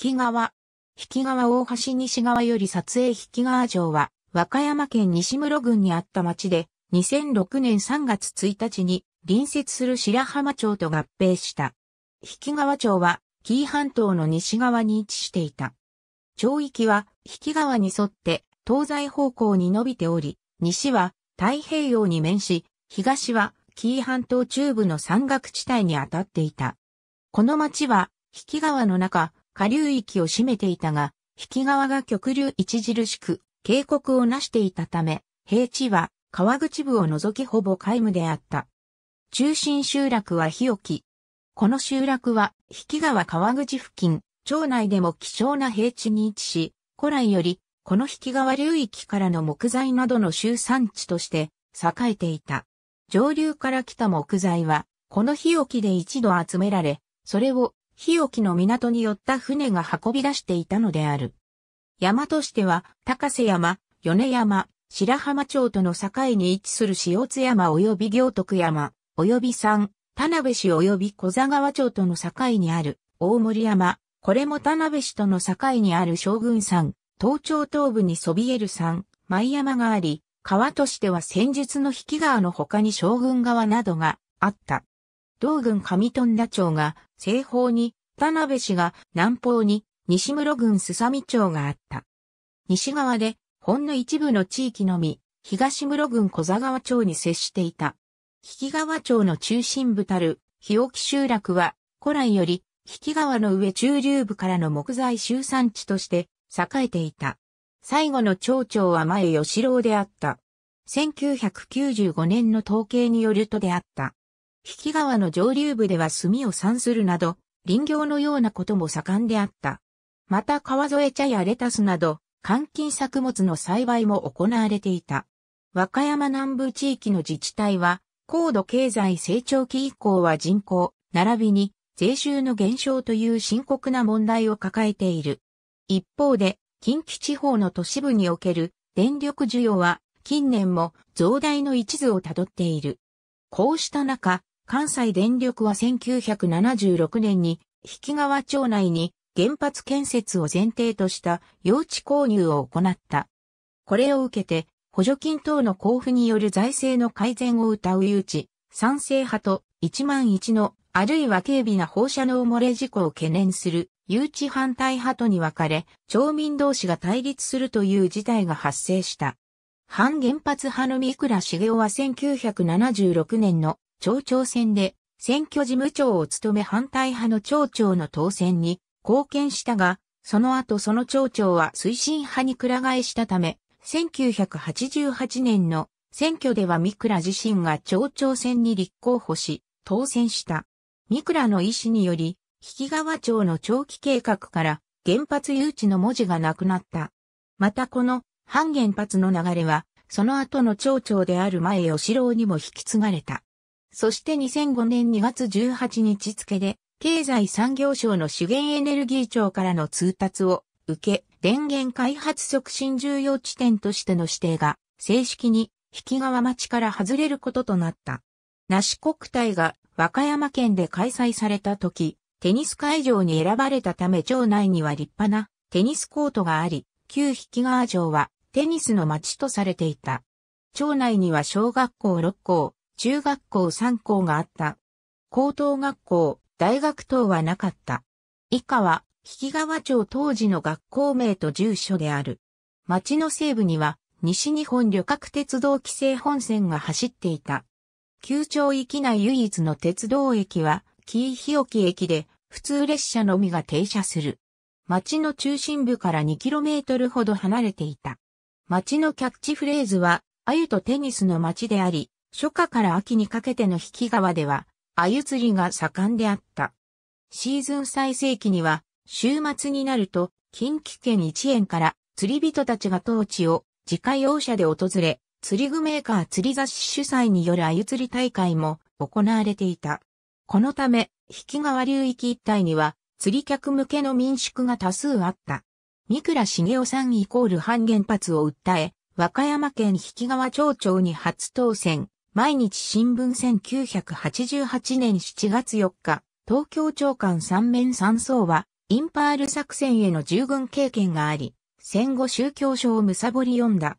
引川。引川大橋西側より撮影引川城は、和歌山県西室郡にあった町で、2006年3月1日に隣接する白浜町と合併した。引川町は、紀伊半島の西側に位置していた。町域は、引川に沿って、東西方向に伸びており、西は太平洋に面し、東は紀伊半島中部の山岳地帯にあたっていた。この町は、引川の中、下流域を占めていたが、引川が極流著しく、警告をなしていたため、平地は川口部を除きほぼ皆無であった。中心集落は日置。この集落は、引川川口付近、町内でも希少な平地に位置し、古来より、この引川流域からの木材などの集産地として栄えていた。上流から来た木材は、この日置で一度集められ、それを日置の港に寄った船が運び出していたのである。山としては、高瀬山、米山、白浜町との境に位置する塩津山及び行徳山、及び山、田辺市及び小座川町との境にある大森山、これも田辺市との境にある将軍山、東町東部にそびえる山、舞山があり、川としては戦術の引き川の他に将軍川などがあった。同軍上富田町が西方に、田辺市が南方に、西室郡すさみ町があった。西側で、ほんの一部の地域のみ、東室郡小座川町に接していた。引川町の中心部たる、日置集落は、古来より、引川の上中流部からの木材集産地として、栄えていた。最後の町長は前吉郎であった。1995年の統計によるとであった。引川の上流部では炭を産するなど、林業のようなことも盛んであった。また川添茶やレタスなど、換金作物の栽培も行われていた。和歌山南部地域の自治体は、高度経済成長期以降は人口、並びに税収の減少という深刻な問題を抱えている。一方で、近畿地方の都市部における電力需要は近年も増大の一途をたどっている。こうした中、関西電力は1976年に、引川町内に原発建設を前提とした用地購入を行った。これを受けて、補助金等の交付による財政の改善を謳う誘致、賛成派と1万1のあるいは軽微な放射能漏れ事故を懸念する誘致反対派とに分かれ、町民同士が対立するという事態が発生した。反原発派の三倉茂雄は1976年の町長選で選挙事務長を務め反対派の町長の当選に貢献したが、その後その町長は推進派に倉返替えしたため、1988年の選挙では三倉自身が町長選に立候補し、当選した。三倉の意思により、引川町の長期計画から原発誘致の文字がなくなった。またこの反原発の流れは、その後の町長である前吉郎にも引き継がれた。そして2005年2月18日付で、経済産業省の資源エネルギー庁からの通達を受け、電源開発促進重要地点としての指定が、正式に、引川町から外れることとなった。梨国体が和歌山県で開催された時、テニス会場に選ばれたため町内には立派なテニスコートがあり、旧引川城はテニスの町とされていた。町内には小学校6校、中学校3校があった。高等学校、大学等はなかった。以下は、引川町当時の学校名と住所である。町の西部には、西日本旅客鉄道規制本線が走っていた。旧町域内唯一の鉄道駅は、紀伊日置駅で、普通列車のみが停車する。町の中心部から 2km ほど離れていた。町のキャッチフレーズは、鮎とテニスの町であり、初夏から秋にかけての引き川では、鮎釣りが盛んであった。シーズン最盛期には、週末になると、近畿圏一円から釣り人たちが当地を自家用車で訪れ、釣り具メーカー釣り雑誌主催による鮎釣り大会も行われていた。このため、引川流域一帯には釣り客向けの民宿が多数あった。三倉茂雄さんイコール半原発を訴え、和歌山県引川町長に初当選。毎日新聞1988年7月4日、東京長官三面三層は、インパール作戦への従軍経験があり、戦後宗教書をむさぼり読んだ。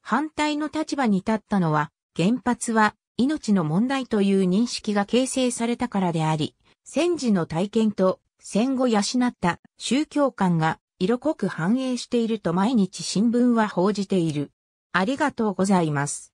反対の立場に立ったのは、原発は命の問題という認識が形成されたからであり、戦時の体験と戦後養った宗教観が色濃く反映していると毎日新聞は報じている。ありがとうございます。